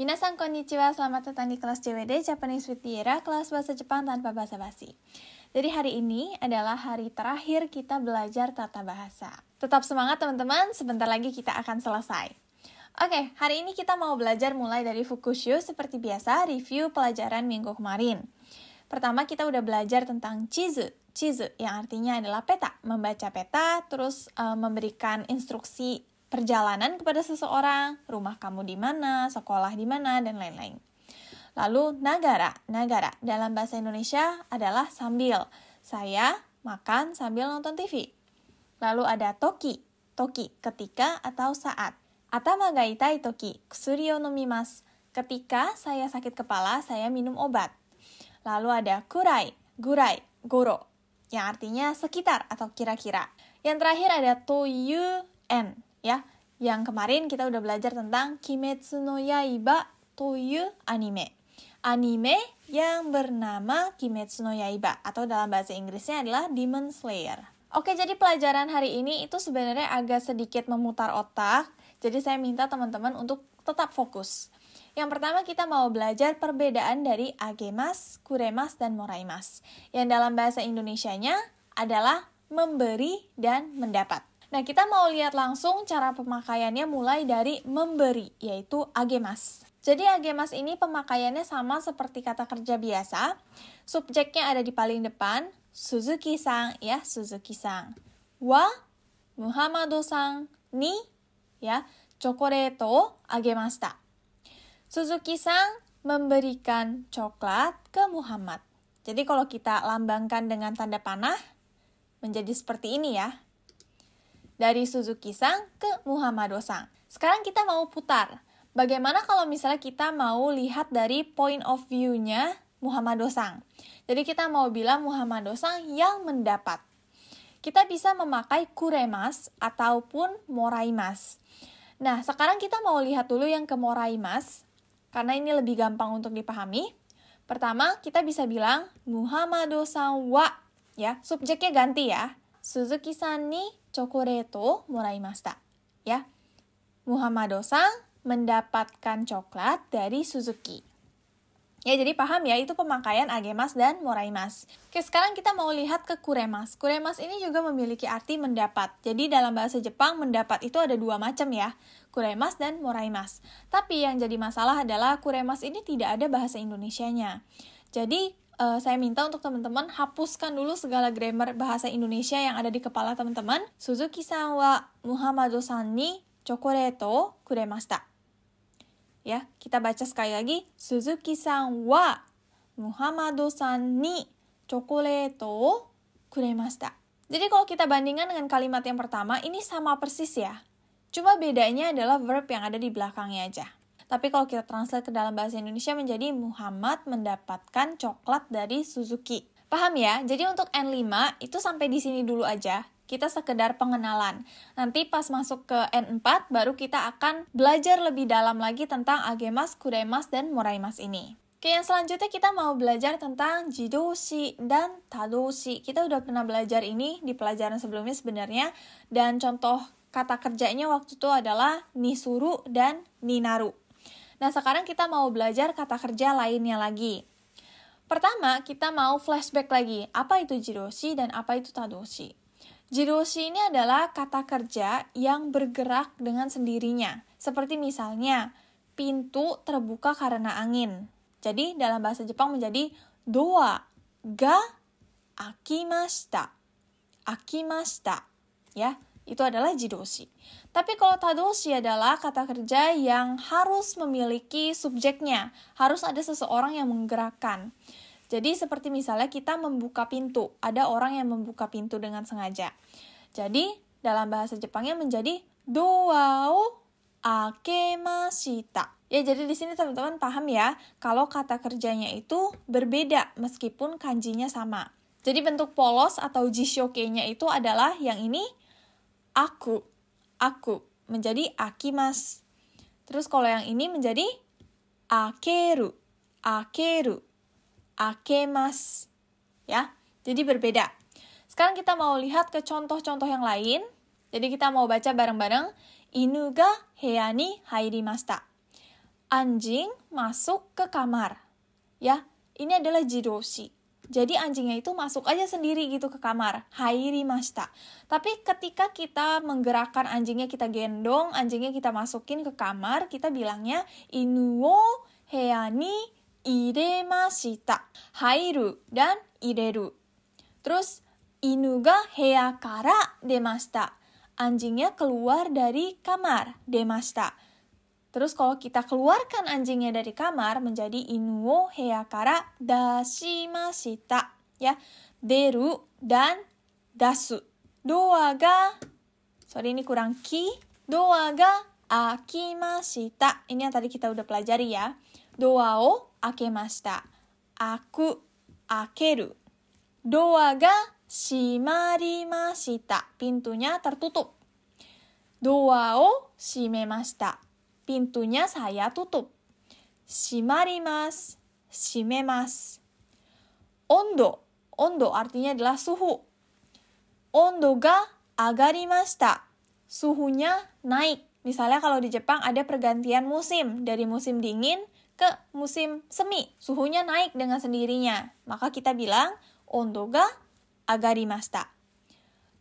Minasan konnichiwa, selamat datang di kelas JWD Japanese with Tiara, kelas bahasa Jepang tanpa bahasa basi. Jadi hari ini adalah hari terakhir kita belajar tata bahasa. Tetap semangat teman-teman, sebentar lagi kita akan selesai. Oke, hari ini kita mau belajar mulai dari Fukushio seperti biasa, review pelajaran minggu kemarin. Pertama kita udah belajar tentang chizu, chizu yang artinya adalah peta, membaca peta, terus uh, memberikan instruksi perjalanan kepada seseorang, rumah kamu di mana, sekolah di mana, dan lain-lain. Lalu nagara, nagara dalam bahasa Indonesia adalah sambil. Saya makan sambil nonton TV. Lalu ada toki, toki ketika atau saat. Atama ga itai toki, kusuri o nomimasu. Ketika saya sakit kepala, saya minum obat. Lalu ada kurai, gurai, goro, yang artinya sekitar atau kira-kira. Yang terakhir ada toyu en, ya. Yang kemarin kita udah belajar tentang Kimetsu no Yaiba toyu anime. Anime yang bernama Kimetsu no Yaiba atau dalam bahasa Inggrisnya adalah Demon Slayer. Oke, jadi pelajaran hari ini itu sebenarnya agak sedikit memutar otak. Jadi saya minta teman-teman untuk tetap fokus. Yang pertama kita mau belajar perbedaan dari agemas, kuremas, dan moraimas. Yang dalam bahasa Indonesianya adalah memberi dan mendapat. Nah, kita mau lihat langsung cara pemakaiannya mulai dari memberi, yaitu agemas. Jadi agemas ini pemakaiannya sama seperti kata kerja biasa. Subjeknya ada di paling depan, Suzuki-sang ya, Suzuki-sang. Wa Muhammado-sang ni ya, chokoreto agemasta Suzuki-sang memberikan coklat ke Muhammad. Jadi kalau kita lambangkan dengan tanda panah menjadi seperti ini ya dari suzuki sang ke muhammado Sang. Sekarang kita mau putar. Bagaimana kalau misalnya kita mau lihat dari point of view-nya Muhammado-sang? Jadi kita mau bilang Muhammado-sang yang mendapat. Kita bisa memakai kuremas ataupun moraimas. Nah, sekarang kita mau lihat dulu yang ke moraimas, karena ini lebih gampang untuk dipahami. Pertama, kita bisa bilang Muhammado-sang wa. Ya, subjeknya ganti ya. 鈴木さんにチョコレートをもらいました。Ya, Muhammado-san mendapatkan coklat dari Suzuki. Ya, jadi paham ya, itu pemakaian agemas dan moraimas. Oke, sekarang kita mau lihat ke kuremas. Kuremas ini juga memiliki arti mendapat. Jadi dalam bahasa Jepang, mendapat itu ada dua macam ya, kuremas dan moraimas. Tapi yang jadi masalah adalah kuremas ini tidak ada bahasa Indonesianya. Jadi, uh, saya minta untuk teman-teman hapuskan dulu segala grammar bahasa Indonesia yang ada di kepala teman-teman. Suzuki-san wa Muhammado-san ni chokoreto kuremashita. Ya, kita baca sekali lagi. Suzuki-san wa Muhammado-san ni chokoreto kuremashita. Jadi kalau kita bandingkan dengan kalimat yang pertama, ini sama persis ya. Cuma bedanya adalah verb yang ada di belakangnya aja. Tapi kalau kita translate ke dalam bahasa Indonesia menjadi Muhammad mendapatkan coklat dari Suzuki. Paham ya? Jadi untuk N5 itu sampai di sini dulu aja. Kita sekedar pengenalan. Nanti pas masuk ke N4 baru kita akan belajar lebih dalam lagi tentang Agemas, Kuremas, dan Moraimas ini. Oke, yang selanjutnya kita mau belajar tentang jidoshi dan tadoshi. Kita udah pernah belajar ini di pelajaran sebelumnya sebenarnya. Dan contoh kata kerjanya waktu itu adalah nisuru dan ninaru. Nah, sekarang kita mau belajar kata kerja lainnya lagi. Pertama, kita mau flashback lagi. Apa itu jiroshi dan apa itu tadoshi? Jiroshi ini adalah kata kerja yang bergerak dengan sendirinya. Seperti misalnya, pintu terbuka karena angin. Jadi dalam bahasa Jepang menjadi doa ga akimashita. Akimashita. Ya, itu adalah jidoshi. Tapi kalau tadoshi adalah kata kerja yang harus memiliki subjeknya, harus ada seseorang yang menggerakkan. Jadi seperti misalnya kita membuka pintu, ada orang yang membuka pintu dengan sengaja. Jadi dalam bahasa Jepangnya menjadi o akemashita. Ya, jadi di sini teman-teman paham ya, kalau kata kerjanya itu berbeda meskipun kanjinya sama. Jadi bentuk polos atau jishoke-nya itu adalah yang ini aku, aku menjadi akimas. Terus kalau yang ini menjadi akeru, akeru, akemas. Ya, jadi berbeda. Sekarang kita mau lihat ke contoh-contoh yang lain. Jadi kita mau baca bareng-bareng. Inuga heani haidimasta. ni Anjing masuk ke kamar. Ya, ini adalah jidoshi jadi anjingnya itu masuk aja sendiri gitu ke kamar. Hairi mashita. Tapi ketika kita menggerakkan anjingnya kita gendong, anjingnya kita masukin ke kamar, kita bilangnya inuo heani iremashita. Hairu dan ireru. Terus inu ga hea kara demashita. Anjingnya keluar dari kamar demashita. Terus kalau kita keluarkan anjingnya dari kamar menjadi inuo heakara dashimashita ya. Deru dan dasu. Doa ga sorry ini kurang ki. Doa ga akimashita. Ini yang tadi kita udah pelajari ya. Doa o akemashita. Aku akeru. Doa ga shimarimashita. Pintunya tertutup. Doa o shimemashita pintunya saya tutup. Shimarimasu, shimemasu. Ondo, ondo artinya adalah suhu. Ondo ga agarimashita. Suhunya naik. Misalnya kalau di Jepang ada pergantian musim dari musim dingin ke musim semi. Suhunya naik dengan sendirinya. Maka kita bilang ondo ga agarimashita.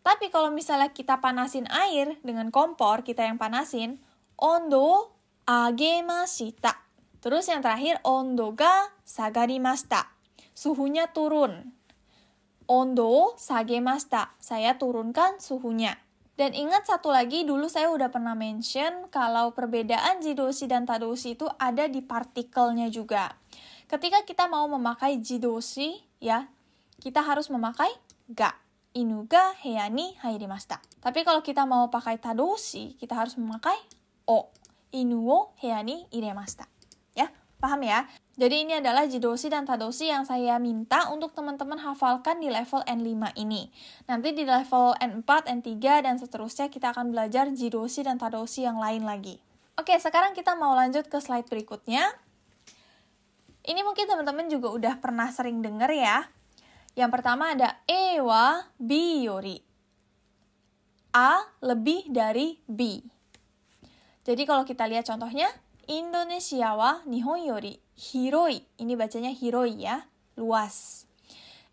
Tapi kalau misalnya kita panasin air dengan kompor, kita yang panasin, ondo agemashita. Terus yang terakhir ondo ga sagarimashita. Suhunya turun. Ondo sagemashita. Saya turunkan suhunya. Dan ingat satu lagi dulu saya udah pernah mention kalau perbedaan jidoshi dan tadoshi itu ada di partikelnya juga. Ketika kita mau memakai jidoshi ya, kita harus memakai ga. Inuga heyani hairimashita. Tapi kalau kita mau pakai tadoshi, kita harus memakai o ya paham ya? Jadi ini adalah jidosi dan tadosi yang saya minta untuk teman-teman hafalkan di level N5 ini. Nanti di level N4, N3, dan seterusnya kita akan belajar jidosi dan tadosi yang lain lagi. Oke, sekarang kita mau lanjut ke slide berikutnya. Ini mungkin teman-teman juga udah pernah sering denger ya. Yang pertama ada Ewa Biyori. A lebih dari B. Jadi kalau kita lihat contohnya, Indonesia wa Nihon yori hiroi. Ini bacanya hiroi ya, luas.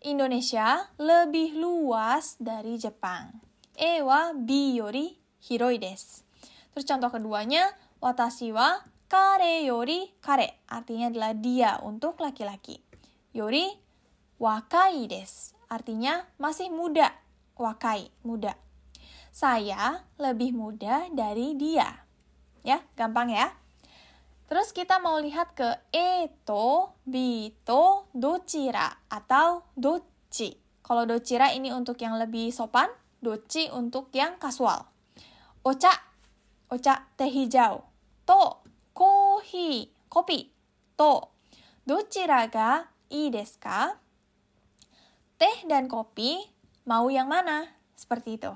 Indonesia lebih luas dari Jepang. E wa bi yori hiroi desu. Terus contoh keduanya, watashi wa kare yori kare. Artinya adalah dia untuk laki-laki. Yori wakai desu. Artinya masih muda. Wakai, muda. Saya lebih muda dari dia. Ya, gampang ya. Terus kita mau lihat ke e to eto, to docira atau doci. Kalau docira ini untuk yang lebih sopan, doci untuk yang kasual. Ocha, ocha teh hijau. To, kohi, kopi. To, docira ga i desu ka? Teh dan kopi, mau yang mana? Seperti itu.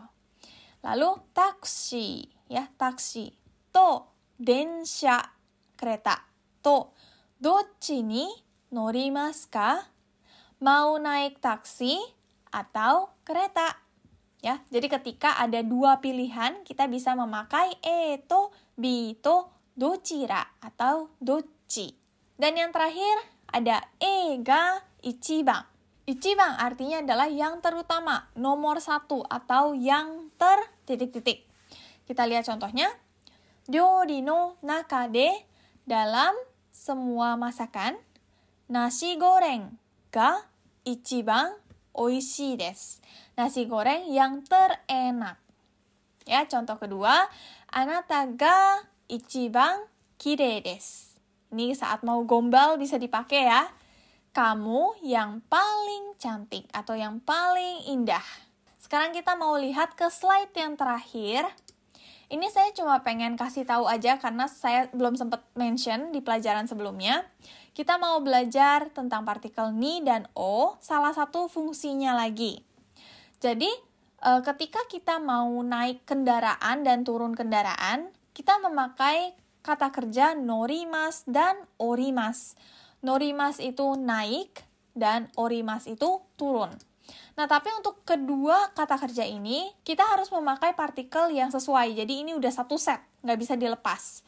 Lalu taksi, ya taksi. と電車、kereta Mau naik taksi atau kereta? Ya, jadi ketika ada dua pilihan, kita bisa memakai eto, bito, docira atau Dan yang terakhir ada ega ichiban. Ichiban artinya adalah yang terutama, nomor satu atau yang ter titik-titik. Kita lihat contohnya. Ryori no nakade dalam semua masakan nasi goreng ga ichiban Oishi des. Nasi goreng yang terenak. Ya, contoh kedua, anata ga ichiban kirei desu. Ini saat mau gombal bisa dipakai ya. Kamu yang paling cantik atau yang paling indah. Sekarang kita mau lihat ke slide yang terakhir. Ini saya cuma pengen kasih tahu aja karena saya belum sempat mention di pelajaran sebelumnya. Kita mau belajar tentang partikel ni dan o, salah satu fungsinya lagi. Jadi, eh, ketika kita mau naik kendaraan dan turun kendaraan, kita memakai kata kerja norimas dan orimas. Norimas itu naik dan orimas itu turun. Nah, tapi untuk kedua kata kerja ini, kita harus memakai partikel yang sesuai. Jadi ini udah satu set, nggak bisa dilepas.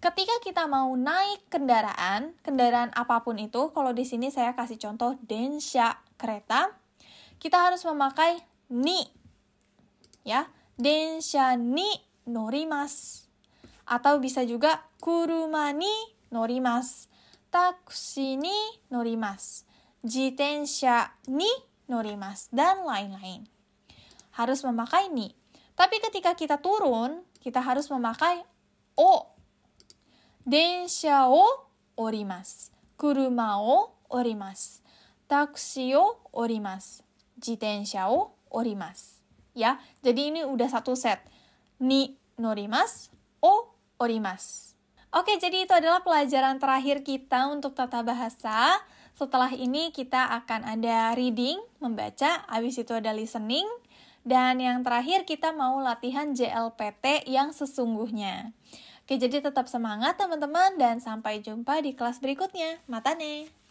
Ketika kita mau naik kendaraan, kendaraan apapun itu, kalau di sini saya kasih contoh densha kereta, kita harus memakai ni. Ya, densha ni norimas. Atau bisa juga kuruma ni norimas. Taksi ni norimas. Jitensha ni Nurimas dan lain-lain. Harus memakai ni. Tapi ketika kita turun, kita harus memakai o. Densha o orimas. Kuruma o orimas. Taksi o orimas. Jitensha o orimas. Ya, jadi ini udah satu set. Ni norimas, o orimas. Oke, jadi itu adalah pelajaran terakhir kita untuk tata bahasa. Setelah ini kita akan ada reading, membaca, habis itu ada listening, dan yang terakhir kita mau latihan JLPT yang sesungguhnya. Oke, jadi tetap semangat teman-teman dan sampai jumpa di kelas berikutnya. Matane!